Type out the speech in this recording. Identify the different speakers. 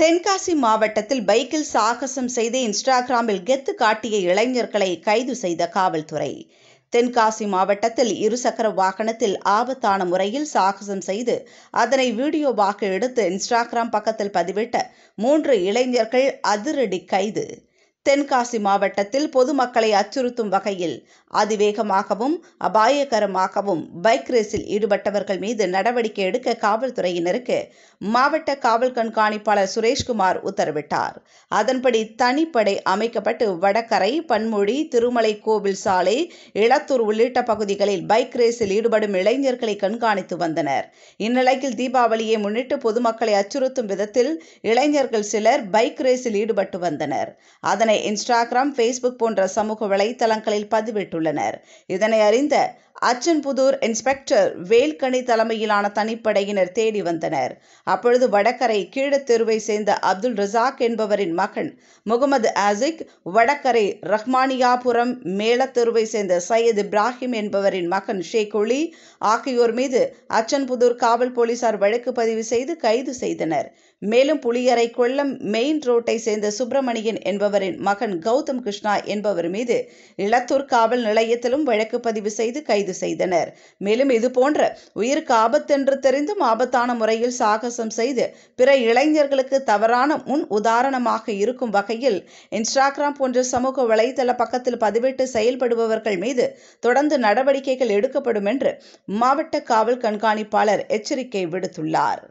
Speaker 1: தென்காசி மாவட்டத்தில் பைக்கில் சாகசம் செய்து இன்ஸ்டாகிராமில் கெத்து காட்டிய இளைஞர்களை கைது செய்த காவல்துறை தென்காசி மாவட்டத்தில் இருசக்கர வாகனத்தில் ஆபத்தான முறையில் சாகசம் செய்து அதனை வீடியோவாக எடுத்து இன்ஸ்டாகிராம் பக்கத்தில் பதிவிட்ட மூன்று இளைஞர்கள் அதிரடி கைது தென்காசி மாவட்டத்தில் பொதுமக்களை அச்சுறுத்தும் வகையில் அதிவேகமாகவும் அபாயகரமாகவும் பைக் ரேஸில் ஈடுபட்டவர்கள் மீது நடவடிக்கை எடுக்க காவல்துறையினருக்கு மாவட்ட காவல் கண்காணிப்பாளர் சுரேஷ்குமார் உத்தரவிட்டார் அதன்படி தனிப்படை அமைக்கப்பட்டு வடகரை பன்மொழி திருமலை கோவில் சாலை இளத்தூர் உள்ளிட்ட பகுதிகளில் பைக் ரேஸில் ஈடுபடும் இளைஞர்களை கண்காணித்து வந்தனர் இந்நிலையில் தீபாவளியை முன்னிட்டு பொதுமக்களை அச்சுறுத்தும் விதத்தில் இளைஞர்கள் சிலர் பைக் ரேஸில் ஈடுபட்டு வந்தனர் அதனை இன்ஸ்டாகிராம் ஃபேஸ்புக் போன்ற சமூக வலைத்தளங்களில் பதிவிட்டுள்ளனர் இதனை அறிந்த அச்சன்புதூர் இன்ஸ்பெக்டர் வேல்கனி தலைமையிலான தனிப்படையினர் தேடி வந்தனர் அப்பொழுது வடக்கரை தெருவை சேர்ந்த அப்துல் ரசாக் என்பவரின் மகன் முகமது ஆசிக் வடக்கரை ரஹ்மானியாபுரம் மேலத்தெருவை சேர்ந்த சையத் இப்ராஹிம் என்பவரின் மகன் ஷேக் ஒளி ஆகியோர் மீது அச்சன்புதூர் காவல் போலீசார் வழக்கு பதிவு செய்து கைது செய்தனர் மேலும் புளியரை கொல்லம் மெயின் ரோட்டை சேர்ந்த சுப்பிரமணியன் என்பவரின் மகன் கௌதம் கிருஷ்ணா என்பவர் மீது இளத்தூர் காவல் நிலையத்திலும் வழக்கு பதிவு செய்து கைது கைது செய்தனர் மேலும் இதுபோன்ற உயிருக்கு ஆபத்தென்று தெரிந்தும் ஆபத்தான முறையில் சாகசம் செய்து பிற இளைஞர்களுக்கு தவறான முன் உதாரணமாக இருக்கும் வகையில் இன்ஸ்டாகிராம் போன்ற சமூக வலைதள பக்கத்தில் பதிவிட்டு செயல்படுபவர்கள் மீது தொடர்ந்து நடவடிக்கைகள் எடுக்கப்படும் என்று மாவட்ட காவல் கண்காணிப்பாளர் எச்சரிக்கை விடுத்துள்ளார்